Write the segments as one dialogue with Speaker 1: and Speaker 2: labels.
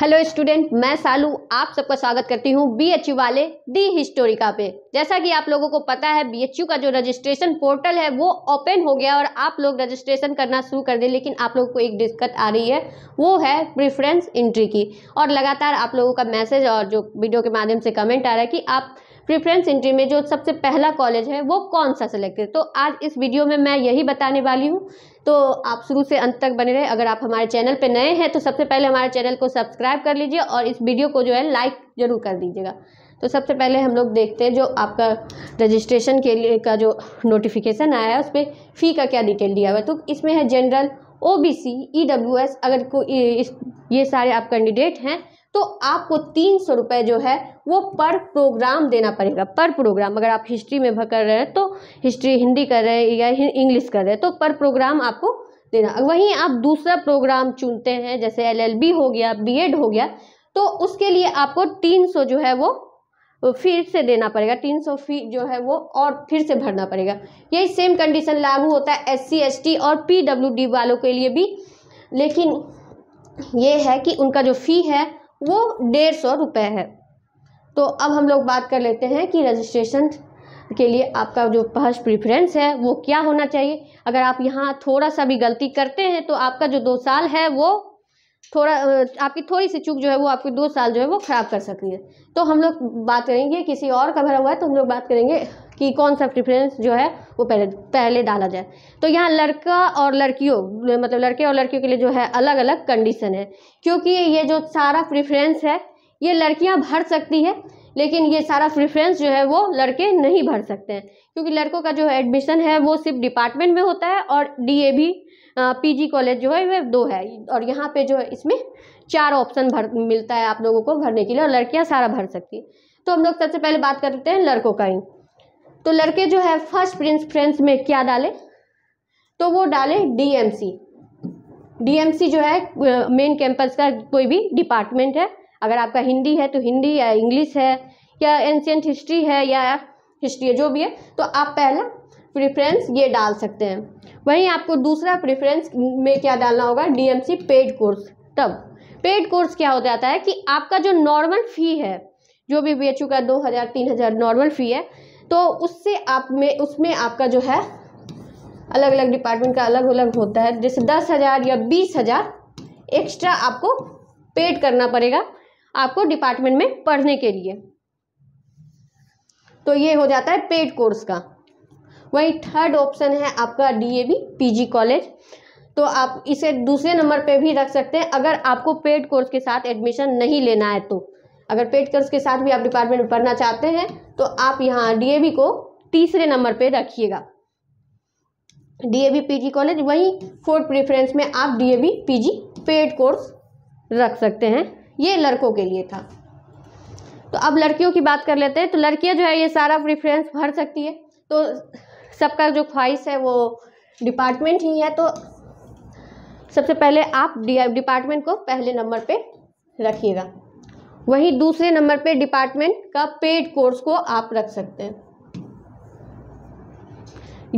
Speaker 1: hello student मैं सालू आप सबका स्वागत करती हूँ बीएचयू वाले दी हिस्टोरिका पे जैसा कि आप लोगों को पता है बीएचयू का जो रजिस्ट्रेशन पोर्टल है वो ओपन हो गया और आप लोग रजिस्ट्रेशन करना शुरू कर दें लेकिन आप लोगों को एक दिक्कत आ रही है वो है प्रिफ्रेंस इंट्री की और लगातार आप लोगों का मैसेज और जो वीडियो के माध्यम से कमेंट आ रहा है कि आप प्रिफ्रेंस इंट्री में जो सबसे पहला कॉलेज है वो कौन सा सेलेक्ट करें तो आज इस वीडियो में मैं यही बताने वाली हूँ तो आप शुरू से अंत तक बने रहे अगर आप हमारे चैनल पर नए हैं तो सबसे पहले हमारे चैनल को सब्सक्राइब कर लीजिए और इस वीडियो को जो है लाइक ज़रूर कर दीजिएगा तो सबसे पहले हम लोग देखते हैं जो आपका रजिस्ट्रेशन के लिए का जो नोटिफिकेशन आया है उस पर फ़ी का क्या डिटेल दिया हुआ है तो इसमें है general O B C E W S अगर को इस ये सारे आप कैंडिडेट हैं तो आपको तीन सौ रुपये जो है वो पर प्रोग्राम देना पड़ेगा पर प्रोग्राम अगर आप हिस्ट्री में कर रहे हैं तो हिस्ट्री हिंदी कर रहे हैं या इंग्लिश कर रहे हैं तो पर प्रोग्राम आपको देना वहीं आप दूसरा प्रोग्राम चुनते हैं जैसे एलएलबी हो गया बीएड हो गया तो उसके लिए आपको तीन सौ जो है वो फिर से देना पड़ेगा तीन सौ फी जो है वो और फिर से भरना पड़ेगा यही सेम कंडीशन लागू होता है एस सी और पी वालों के लिए भी लेकिन ये है कि उनका जो फ़ी है वो डेढ़ सौ रुपये है तो अब हम लोग बात कर लेते हैं कि रजिस्ट्रेशन के लिए आपका जो फर्स्ट प्रिफ्रेंस है वो क्या होना चाहिए अगर आप यहाँ थोड़ा सा भी गलती करते हैं तो आपका जो दो साल है वो थोड़ा आपकी थोड़ी सी चूक जो है वो आपके दो साल जो है वो ख़राब कर सकती है तो हम लोग बात करेंगे किसी और का भरा हुआ है तो हम लोग बात करेंगे कि कौन सा प्रिफ्रेंस जो है वो पहले पहले डाला जाए तो यहाँ लड़का और लड़कियों मतलब लड़के और लड़कियों के लिए जो है अलग अलग कंडीशन है क्योंकि ये जो सारा प्रिफ्रेंस है ये लड़कियाँ भर सकती है लेकिन ये सारा प्रिफ्रेंस जो है वो लड़के नहीं भर सकते हैं क्योंकि लड़कों का जो एडमिशन है वो सिर्फ डिपार्टमेंट में होता है और डी ए भी पीजी कॉलेज जो है वह दो है और यहाँ पे जो है इसमें चार ऑप्शन भर मिलता है आप लोगों को भरने के लिए और लड़कियाँ सारा भर सकती हैं तो हम लोग सबसे पहले बात करते हैं लड़कों का ही तो लड़के जो है फर्स्ट प्रिंफ्रेंस में क्या डाले तो वो डाले डीएमसी डीएमसी जो है मेन कैंपस का कोई भी डिपार्टमेंट है अगर आपका हिंदी है तो हिंदी या इंग्लिश है या एंशियंट हिस्ट्री है या हिस्ट्री है जो भी है तो आप पहला प्रेफरेंस ये डाल सकते हैं वहीं आपको दूसरा प्रेफरेंस में क्या डालना होगा डीएमसी पेड कोर्स तब पेड कोर्स क्या हो जाता है कि आपका जो नॉर्मल फ़ी है जो भी बी एच का दो हज़ार तीन हज़ार नॉर्मल फ़ी है तो उससे आप में उसमें आपका जो है अलग अलग डिपार्टमेंट का अलग अलग होता है जैसे दस हज़ार या बीस हज़ार एक्स्ट्रा आपको पेड करना पड़ेगा आपको डिपार्टमेंट में पढ़ने के लिए तो ये हो जाता है पेड कोर्स का वहीं थर्ड ऑप्शन है आपका डीएवी पीजी कॉलेज तो आप इसे दूसरे नंबर पे भी रख सकते हैं अगर आपको पेड कोर्स के साथ एडमिशन नहीं लेना है तो अगर पेड कर्ज के साथ भी आप डिपार्टमेंट में पढ़ना चाहते हैं तो आप यहाँ डीएवी को तीसरे नंबर पर रखिएगा डीएवी पीजी कॉलेज वहीं फोर्थ प्रेफरेंस में आप डीएवी पीजी पेड कोर्स रख सकते हैं ये लड़कों के लिए था तो अब लड़कियों की बात कर लेते हैं तो लड़कियां जो है ये सारा प्रेफरेंस भर सकती है तो सबका जो ख्वाहिश है वो डिपार्टमेंट ही है तो सबसे पहले आप डिपार्टमेंट को पहले नंबर पे रखिएगा वहीं दूसरे नंबर पे डिपार्टमेंट का पेड कोर्स को आप रख सकते हैं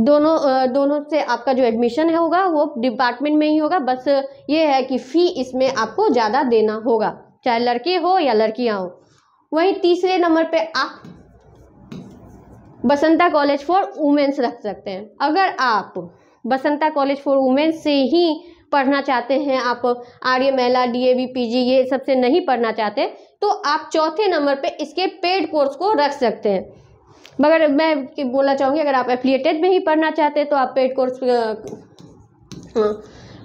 Speaker 1: दोनों दोनों से आपका जो एडमिशन है होगा वो डिपार्टमेंट में ही होगा बस ये है कि फ़ी इसमें आपको ज़्यादा देना होगा चाहे लड़के हो या लड़कियां हो वहीं तीसरे नंबर पे आप बसंता कॉलेज फॉर वुमेन्स रख सकते हैं अगर आप बसंता कॉलेज फॉर वुमेन्स से ही पढ़ना चाहते हैं आप आर्य मेला डी ए ये सबसे नहीं पढ़ना चाहते तो आप चौथे नंबर पे इसके पेड कोर्स को रख सकते हैं मगर मैं बोलना चाहूँगी अगर आप एफिलिएटेड में ही पढ़ना चाहते हैं तो आप पेड कोर्स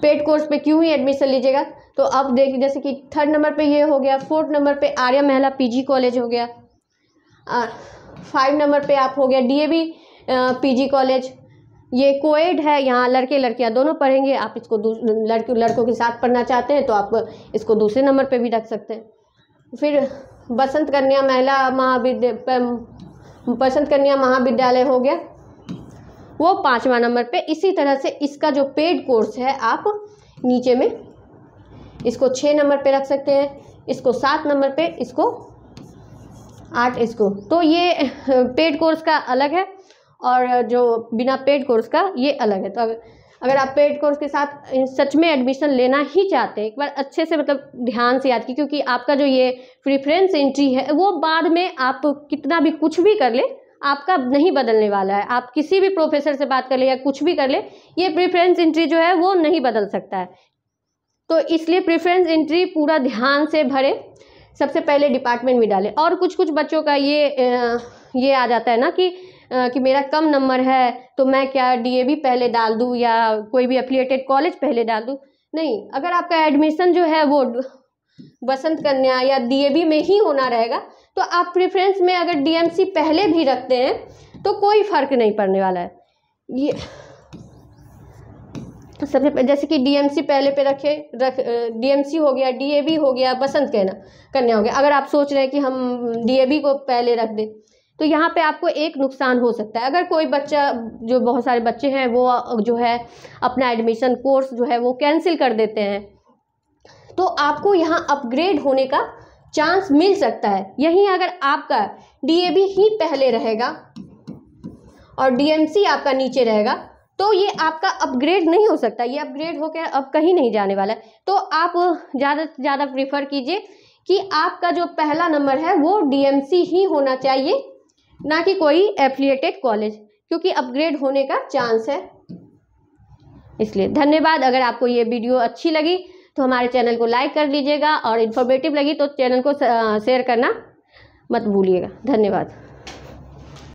Speaker 1: पेड कोर्स पे क्यों ही एडमिशन लीजिएगा तो आप देखिए जैसे कि थर्ड नंबर पे ये हो गया फोर्थ नंबर पे आर्य महिला पीजी कॉलेज हो गया फाइव नंबर पे आप हो गया डीएवी पीजी कॉलेज ये कोएड है यहाँ लड़के लड़कियाँ दोनों पढ़ेंगे आप इसको लड़के लड़कों के साथ पढ़ना चाहते हैं तो आप इसको दूसरे नंबर पर भी रख सकते हैं फिर बसंत कन्या महिला महाविद्या बसंत कन्या महाविद्यालय हो गया वो पाँचवा नंबर पे इसी तरह से इसका जो पेड कोर्स है आप नीचे में इसको छः नंबर पे रख सकते हैं इसको सात नंबर पे इसको आठ इसको तो ये पेड कोर्स का अलग है और जो बिना पेड कोर्स का ये अलग है तो अगर अगर आप पेड कोर्स के साथ सच में एडमिशन लेना ही चाहते हैं एक बार अच्छे से मतलब ध्यान से याद की क्योंकि आपका जो ये प्रिफ्रेंस एंट्री है वो बाद में आप कितना भी कुछ भी कर ले आपका नहीं बदलने वाला है आप किसी भी प्रोफेसर से बात कर ले या कुछ भी कर ले ये प्रिफ्रेंस एंट्री जो है वो नहीं बदल सकता है तो इसलिए प्रीफ्रेंस एंट्री पूरा ध्यान से भरे सबसे पहले डिपार्टमेंट में डालें और कुछ कुछ बच्चों का ये ये आ जाता है ना कि कि मेरा कम नंबर है तो मैं क्या डीएवी पहले डाल दूँ या कोई भी अप्लीटेड कॉलेज पहले डाल दूँ नहीं अगर आपका एडमिशन जो है वो बसंत कन्या या डीएवी में ही होना रहेगा तो आप प्रेफरेंस में अगर डीएमसी पहले भी रखते हैं तो कोई फ़र्क नहीं पड़ने वाला है ये सबसे जैसे कि डीएमसी पहले पे रखे रख डीएमसी हो गया डीएवी हो गया बसंत कहना कन्या हो गया अगर आप सोच रहे हैं कि हम डीएवी को पहले रख दें तो यहाँ पे आपको एक नुकसान हो सकता है अगर कोई बच्चा जो बहुत सारे बच्चे हैं वो जो है अपना एडमिशन कोर्स जो है वो कैंसिल कर देते हैं तो आपको यहाँ अपग्रेड होने का चांस मिल सकता है यहीं अगर आपका डी ही पहले रहेगा और डीएमसी आपका नीचे रहेगा तो ये आपका अपग्रेड नहीं हो सकता ये अपग्रेड होकर अब कहीं नहीं जाने वाला है तो आप ज़्यादा से ज़्यादा प्रीफर कीजिए कि आपका जो पहला नंबर है वो डीएमसी ही होना चाहिए ना कि कोई एफिलिएटेड कॉलेज क्योंकि अपग्रेड होने का चांस है इसलिए धन्यवाद अगर आपको ये वीडियो अच्छी लगी तो हमारे चैनल को लाइक कर लीजिएगा और इन्फॉर्मेटिव लगी तो चैनल को शेयर करना मत भूलिएगा धन्यवाद